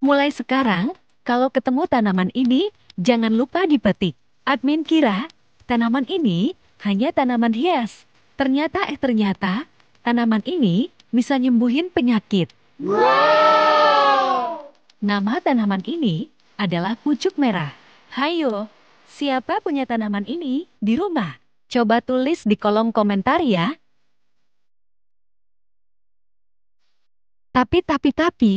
Mulai sekarang, kalau ketemu tanaman ini, jangan lupa dipetik. Admin kira, tanaman ini hanya tanaman hias. Ternyata eh ternyata, tanaman ini bisa nyembuhin penyakit. Wow! Nama tanaman ini adalah pucuk merah. Hayo, siapa punya tanaman ini di rumah? Coba tulis di kolom komentar ya. Tapi, tapi, tapi,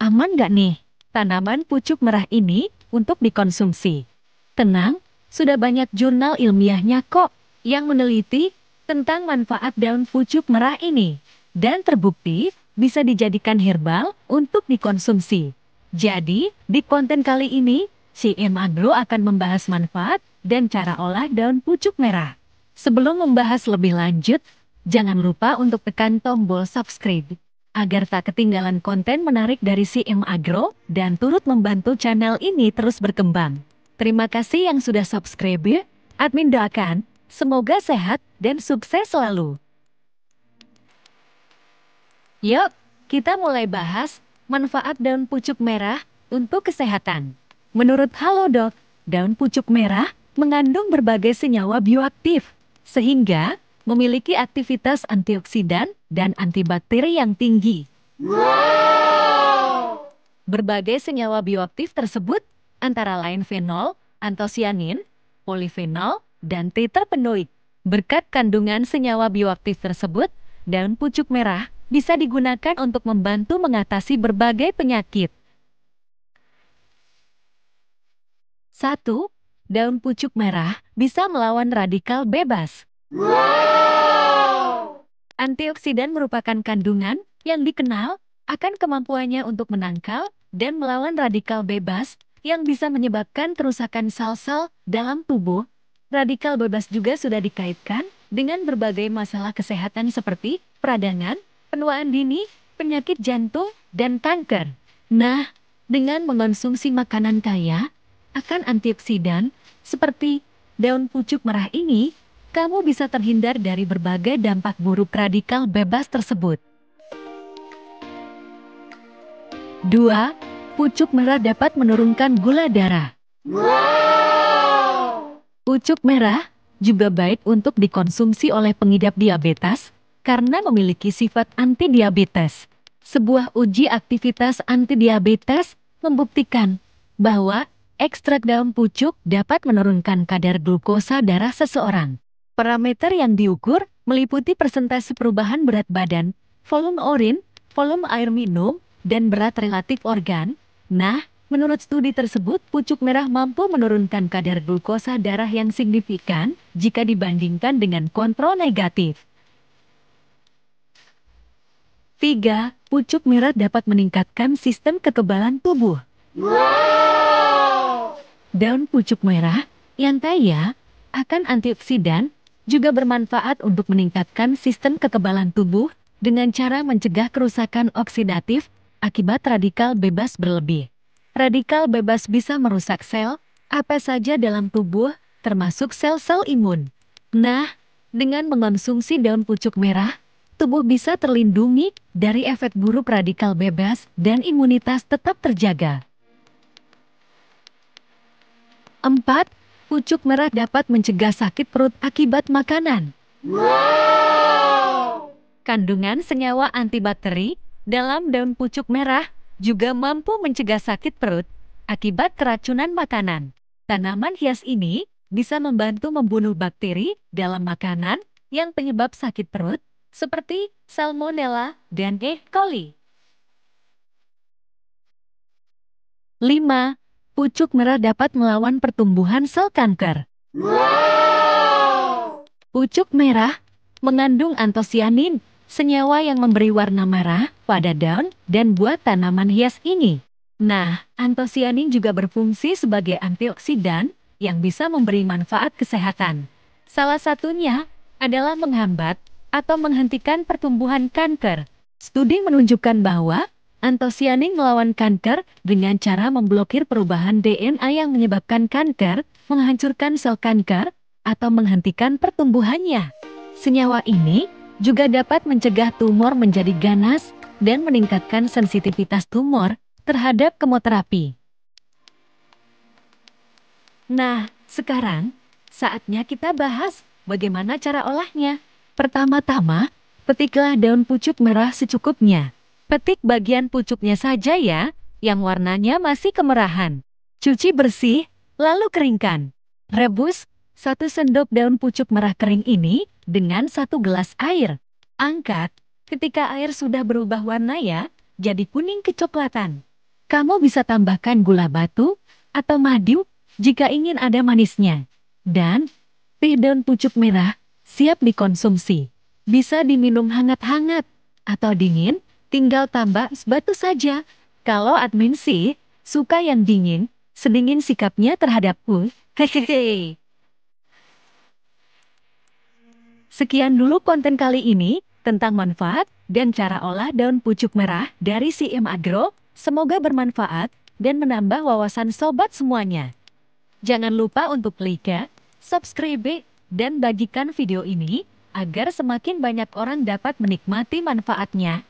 aman gak nih? tanaman pucuk merah ini untuk dikonsumsi. Tenang, sudah banyak jurnal ilmiahnya kok yang meneliti tentang manfaat daun pucuk merah ini. Dan terbukti bisa dijadikan herbal untuk dikonsumsi. Jadi, di konten kali ini, CM Agro akan membahas manfaat dan cara olah daun pucuk merah. Sebelum membahas lebih lanjut, jangan lupa untuk tekan tombol subscribe agar tak ketinggalan konten menarik dari CM Agro dan turut membantu channel ini terus berkembang. Terima kasih yang sudah subscribe. Ya. Admin doakan, semoga sehat dan sukses selalu. Yuk, kita mulai bahas manfaat daun pucuk merah untuk kesehatan. Menurut Halodoc, daun pucuk merah mengandung berbagai senyawa bioaktif, sehingga memiliki aktivitas antioksidan dan antibakteri yang tinggi. Wow! Berbagai senyawa bioaktif tersebut, antara lain fenol, antosianin, polifenol, dan tetrapenoid. Berkat kandungan senyawa bioaktif tersebut, daun pucuk merah bisa digunakan untuk membantu mengatasi berbagai penyakit. 1. Daun pucuk merah bisa melawan radikal bebas. Wow! Antioksidan merupakan kandungan yang dikenal akan kemampuannya untuk menangkal dan melawan radikal bebas yang bisa menyebabkan kerusakan sel-sel dalam tubuh. Radikal bebas juga sudah dikaitkan dengan berbagai masalah kesehatan seperti peradangan, penuaan dini, penyakit jantung, dan kanker. Nah, dengan mengonsumsi makanan kaya akan antioksidan seperti daun pucuk merah ini, kamu bisa terhindar dari berbagai dampak buruk radikal bebas tersebut. 2. Pucuk merah dapat menurunkan gula darah. Wow! Pucuk merah juga baik untuk dikonsumsi oleh pengidap diabetes karena memiliki sifat anti diabetes. Sebuah uji aktivitas anti diabetes membuktikan bahwa ekstrak daun pucuk dapat menurunkan kadar glukosa darah seseorang. Parameter yang diukur meliputi persentase perubahan berat badan, volume urin, volume air minum, dan berat relatif organ. Nah, menurut studi tersebut, pucuk merah mampu menurunkan kadar glukosa darah yang signifikan jika dibandingkan dengan kontrol negatif. 3. Pucuk merah dapat meningkatkan sistem kekebalan tubuh. Wow! Daun pucuk merah yang kaya akan antioksidan juga bermanfaat untuk meningkatkan sistem kekebalan tubuh dengan cara mencegah kerusakan oksidatif akibat radikal bebas berlebih. Radikal bebas bisa merusak sel, apa saja dalam tubuh, termasuk sel-sel imun. Nah, dengan mengonsumsi daun pucuk merah, tubuh bisa terlindungi dari efek buruk radikal bebas dan imunitas tetap terjaga. 4 pucuk merah dapat mencegah sakit perut akibat makanan. Wow! Kandungan senyawa antibakteri dalam daun pucuk merah juga mampu mencegah sakit perut akibat keracunan makanan. Tanaman hias ini bisa membantu membunuh bakteri dalam makanan yang penyebab sakit perut seperti salmonella dan E. coli. 5 pucuk merah dapat melawan pertumbuhan sel kanker. Wow! Pucuk merah mengandung antosianin, senyawa yang memberi warna merah pada daun dan buah tanaman hias ini. Nah, antosianin juga berfungsi sebagai antioksidan yang bisa memberi manfaat kesehatan. Salah satunya adalah menghambat atau menghentikan pertumbuhan kanker. Studi menunjukkan bahwa antosianin melawan kanker dengan cara memblokir perubahan DNA yang menyebabkan kanker, menghancurkan sel kanker, atau menghentikan pertumbuhannya. Senyawa ini juga dapat mencegah tumor menjadi ganas dan meningkatkan sensitivitas tumor terhadap kemoterapi. Nah, sekarang saatnya kita bahas bagaimana cara olahnya. Pertama-tama, petiklah daun pucuk merah secukupnya. Petik bagian pucuknya saja ya, yang warnanya masih kemerahan. Cuci bersih, lalu keringkan. Rebus, satu sendok daun pucuk merah kering ini dengan satu gelas air. Angkat, ketika air sudah berubah warna ya, jadi kuning kecoklatan. Kamu bisa tambahkan gula batu atau madu jika ingin ada manisnya. Dan, teh daun pucuk merah siap dikonsumsi. Bisa diminum hangat-hangat atau dingin tinggal tambah es batu saja. Kalau admin sih, suka yang dingin, sedingin sikapnya terhadapku. Hehehe. Sekian dulu konten kali ini tentang manfaat dan cara olah daun pucuk merah dari CM Agro. Semoga bermanfaat dan menambah wawasan sobat semuanya. Jangan lupa untuk like, subscribe, dan bagikan video ini agar semakin banyak orang dapat menikmati manfaatnya.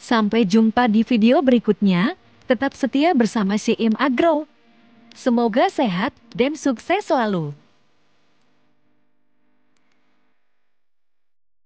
Sampai jumpa di video berikutnya, tetap setia bersama CM Agro. Semoga sehat dan sukses selalu.